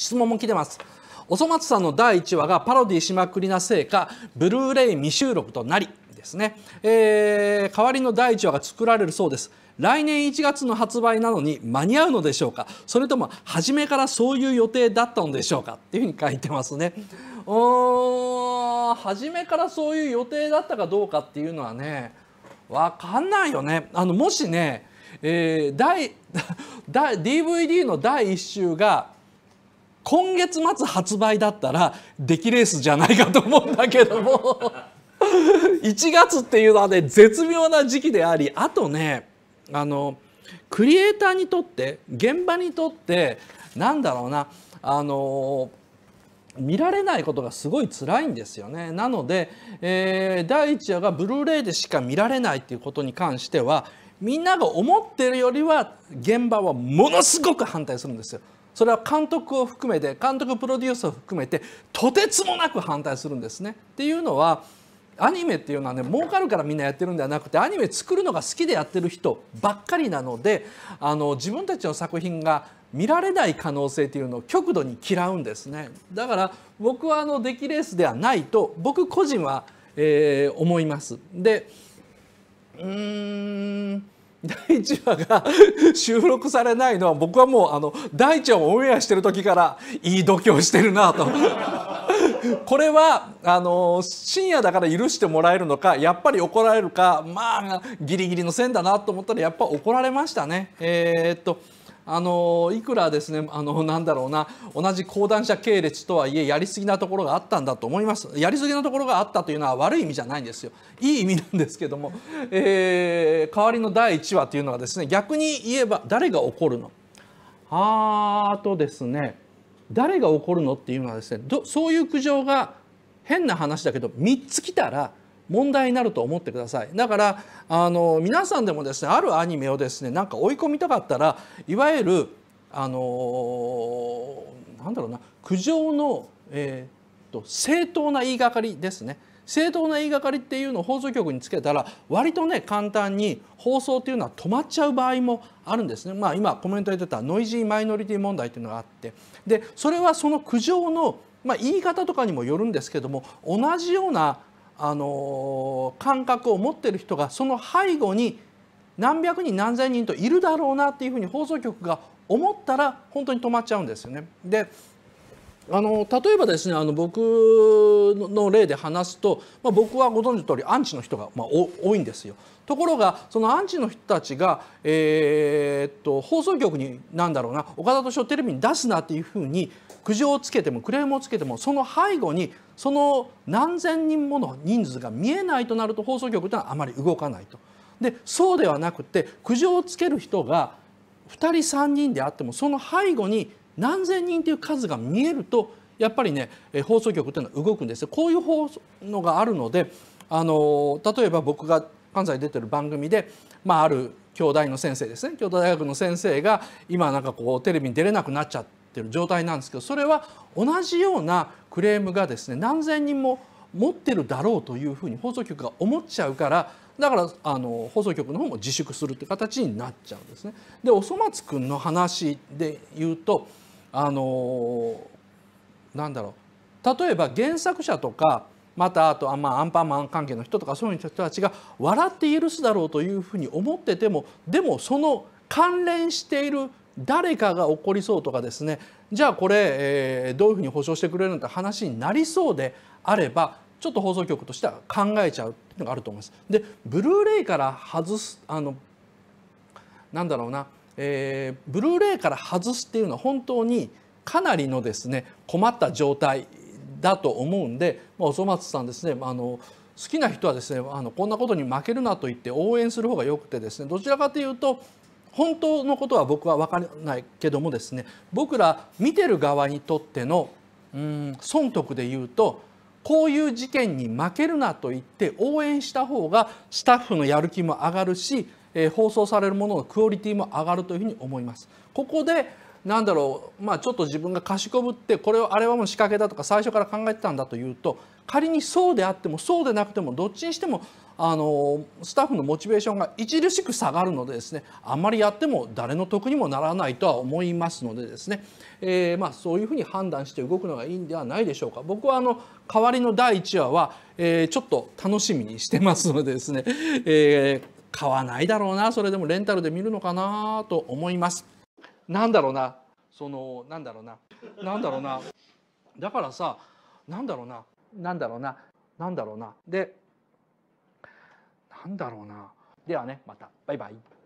質問も来てます。おそ松さんの第1話がパロディしまくりなせいかブルーレイ未収録となりですね、えー、代わりの第1話が作られるそうです来年1月の発売なのに間に合うのでしょうかそれとも初めからそういう予定だったのでしょうかっていうふうに書いてますね。うん初めからそういう予定だったかどうかっていうのはねわかんないよね。あのもしね、えー、第 DVD の第1週が今月末発売だったら出来レースじゃないかと思うんだけども1月っていうのはね絶妙な時期でありあとねあのクリエイターにとって現場にとってなんだろうなあの見られないことがすごい辛いんですよねなので、えー、第1話がブルーレイでしか見られないっていうことに関してはみんなが思ってるよりは現場はものすごく反対するんですよ。それは監督を含めて監督プロデュースを含めてとてつもなく反対するんですね。っていうのはアニメっていうのはね儲かるからみんなやってるんではなくてアニメ作るのが好きでやってる人ばっかりなのであの自分たちの作品が見られない可能性というのを極度に嫌うんですねだから僕はあの出来レースではないと僕個人は、えー、思います。でうーん第1話が収録されないのは僕はもうあの大ちゃんをオンエアしてる時からいい度胸してるなとこれはあの深夜だから許してもらえるのかやっぱり怒られるかまあギリギリの線だなと思ったらやっぱ怒られましたね。えー、っとあのいくらですねあのなんだろうな同じ講談社系列とはいえやりすぎなところがあったんだと思いますやりすぎなところがあったというのは悪い意味じゃないんですよいい意味なんですけども、えー、代わりの第1話というのはですね逆に言えば誰が怒るのあーとですね誰が怒るのっていうのはですねそういう苦情が変な話だけど3つ来たら問題になると思ってくださいだからあの皆さんでもですねあるアニメをですねなんか追い込みたかったらいわゆるあのなんだろうな苦情の、えーと正当な言いがかりですね正当な言いがかりっていうのを放送局につけたら割とね簡単に放送っていうのは止まっちゃう場合もあるんですね。まあ、今コメントで出たノイジーマイノリティ問題っていうのがあってでそれはその苦情のまあ、言い方とかにもよるんですけども同じようなあの感覚を持ってる人がその背後に何百人何千人といるだろうなっていうふうに放送局が思ったら本当に止まっちゃうんですよね。であの例えばですねあの僕の例で話すと、まあ、僕はご存知の通りアンチの人が、まあ、多いんですよ。ところがそのアンチの人たちが、えー、っと放送局に何だろうな岡田敏夫テレビに出すなっていうふうに苦情をつけてもクレームをつけてもその背後にその何千人もの人数が見えないとなると放送局というのはあまり動かないと。でそうではなくて苦情をつける人が2人3人であってもその背後に何千人という数が見えるとやっぱりね放送局というのは動くんですこういう方のがあるのであの例えば僕が関西出てる番組で、まあ、ある京大の先生ですね京都大学の先生が今なんかこうテレビに出れなくなっちゃって。ってる状態なんですけどそれは同じようなクレームがですね何千人も持ってるだろうというふうに放送局が思っちゃうからだからあの放送局の方も自粛するって形になっちゃうんですね。でおそ松くんの話で言うとあのなんだろう例えば原作者とかまたあとあ、まあ、アンパンマン関係の人とかそういう人たちが笑って許すだろうというふうに思っててもでもその関連している誰かが起こりそうとかですねじゃあこれ、えー、どういうふうに保証してくれるのって話になりそうであればちょっと放送局としては考えちゃうっていうのがあると思います。でブルーレイから外すあのなんだろうな、えー、ブルーレイから外すっていうのは本当にかなりのですね困った状態だと思うんで、まあ、おそ松さんですねあの好きな人はですねあのこんなことに負けるなと言って応援する方がよくてですねどちらかというと本当のことは僕は分からないけどもですね僕ら見てる側にとっての損得で言うとこういう事件に負けるなと言って応援した方がスタッフのやる気も上がるし、えー、放送されるもののクオリティも上がるというふうに思います。ここでなんだろうまあちょっと自分がかしこぶってこれをあれはもう仕掛けだとか最初から考えてたんだというと仮にそうであってもそうでなくてもどっちにしてもあのスタッフのモチベーションが著しく下がるのでですねあんまりやっても誰の得にもならないとは思いますのでですね、えー、まあ、そういうふうに判断して動くのがいいんではないでしょうか。僕はあの代わりの第1話は、えー、ちょっと楽しみにしてますのでですね、えー買わないだろうなそれでもレンタルで見るのかなと思いますなんだろうなそのなんだろうななんだろうなだからさなんだろうななんだろうななんだろうなでなんだろうなではねまたバイバイ。